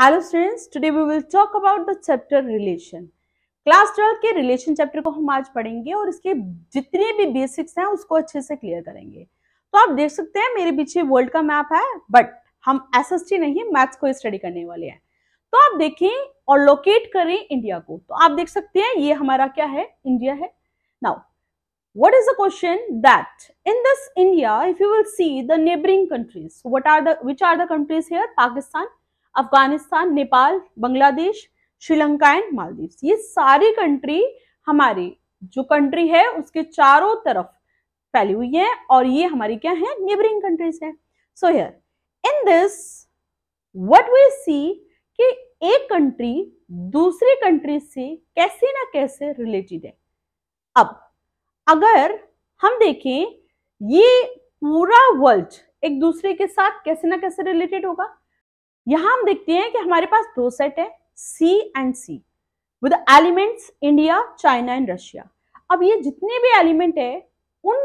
hello students today we will talk about the chapter relation class twelfth के relation chapter को हम आज पढ़ेंगे और इसके जितने भी बेसिक्स हैं उसको अच्छे से क्लियर करेंगे तो आप देख सकते हैं मेरे पीछे वर्ल्ड का मैप है बट हम एसएसटी नहीं मैथ्स को स्टडी करने वाले हैं तो आप देखें और लोकेट करें इंडिया को तो आप देख सकते हैं ये हमारा क्या है इंडिया है now what is the question that in this india if you will see the neighboring countries what are the which are the countries here pakistan Afghanistan Nepal Bangladesh Sri Lanka and Maldives ये सारी कंट्री हमारी जो कंट्री है उसके चारों तरफ फैली हुई है और ये हमारी क्या है नेबरिंग कंट्रीज है so here in this what we see कि एक कंट्री दूसरी कंट्री से कैसे ना कैसे रिलेटेड है अब अगर हम देखें ये पूरा वर्ल्ड एक दूसरे के साथ कैसे ना कैसे रिलेटेड होगा यहां हम देखते हैं कि हमारे पास दो सेट है C and C with elements India China and Russia अब ये जितने भी एलिमेंट है उन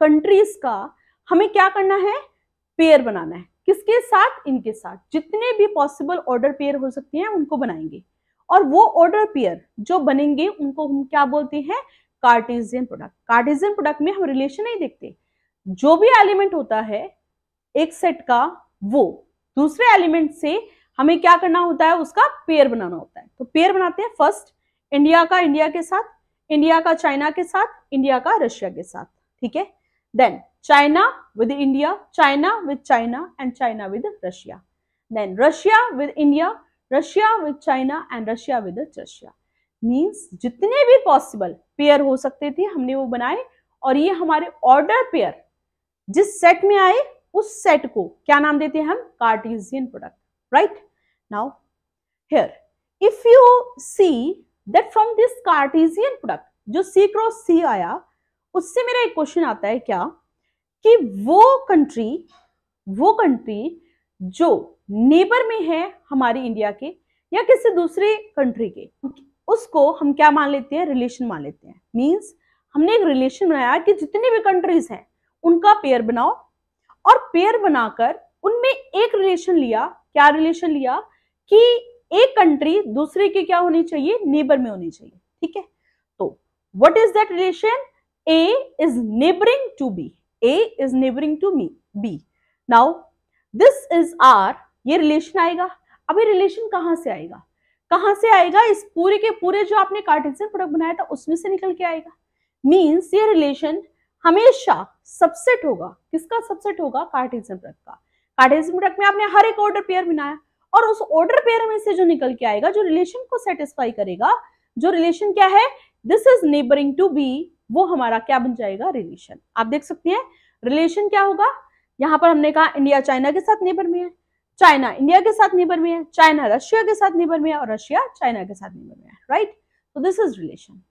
कंट्रीज का हमें क्या करना है पेयर बनाना है किसके साथ इनके साथ जितने भी पॉसिबल ऑर्डर पेयर हो सकते हैं उनको बनाएंगे और वो ऑर्डर पेयर जो बनेंगे उनको हम क्या बोलते हैं कार्टेजियन प्रोडक्ट कार्टेजियन प्रोडक्ट में हम रिलेशन नहीं देखते जो भी एलिमेंट होता है एक सेट का वो दूसरे एलिमेंट से हमें क्या करना होता है उसका पेयर बनाना होता है तो पेयर बनाते हैं फर्स्ट इंडिया का इंडिया के साथ इंडिया का चाइना के साथ इंडिया का रशिया के साथ ठीक है then China with India China with China and China with Russia then Russia with India Russia with China and Russia with Russia means जितने भी पॉसिबल पेयर हो सकते थे हमने वो बनाए और ये हमारे ऑर्डर पेयर जिस सेट में आए उस सेट को क्या नाम देते हैं हम Cartesian product right now here if you see that from this Cartesian product जो सी क्रॉस सी आया उससे मेरा एक क्वेश्चन आता है क्या कि वो कंट्री वो कंट्री जो नेबर में है हमारी इंडिया के या किसी दूसरे कंट्री के उसको हम क्या मान लेते हैं रिलेशन मान लेते हैं मींस हमने एक रिलेशन बनाया कि जितने भी कंट्रीज हैं उनका पेयर बनाओ और पेयर बनाकर उनमें एक रिलेशन लिया क्या रिलेशन लिया कि एक कंट्री दूसरे के क्या होनी चाहिए नेबर में होनी चाहिए ठीक है तो what is that relation A is neighbouring to B A is neighbouring to me B now this is R ये रिलेशन आएगा अब ये रिलेशन कहां से आएगा कहां से आएगा इस पूरे के पूरे जो आपने कार्टेशियन प्रोडक्ट बनाया था उसमें से निकल के आएगा मीन्स ये रिलेशन हमेशा सबसेट होगा किसका सबसेट होगा कार्टेशियन प्रोडक्ट का कार्टेशियन प्रोडक्ट में आपने हर एक ऑर्डर पेयर बनाया और उस ऑर्डर पेयर में से जो निकल के आएगा जो रिलेशन को सेटिस्फाई करेगा जो रिलेशन क्या है this is neighbouring to B वो हमारा क्या बन जाएगा रिलेशन आप देख सकते हैं रिलेशन क्या होगा यहाँ पर हमने कहा इंडिया चाइना के साथ नेबर में है चाइना इंडिया के साथ नेबर में है चाइना रशिया के साथ नेबर में है और रशिया चाइना के साथ नेबर में है राइट तो दिस इज रिलेशन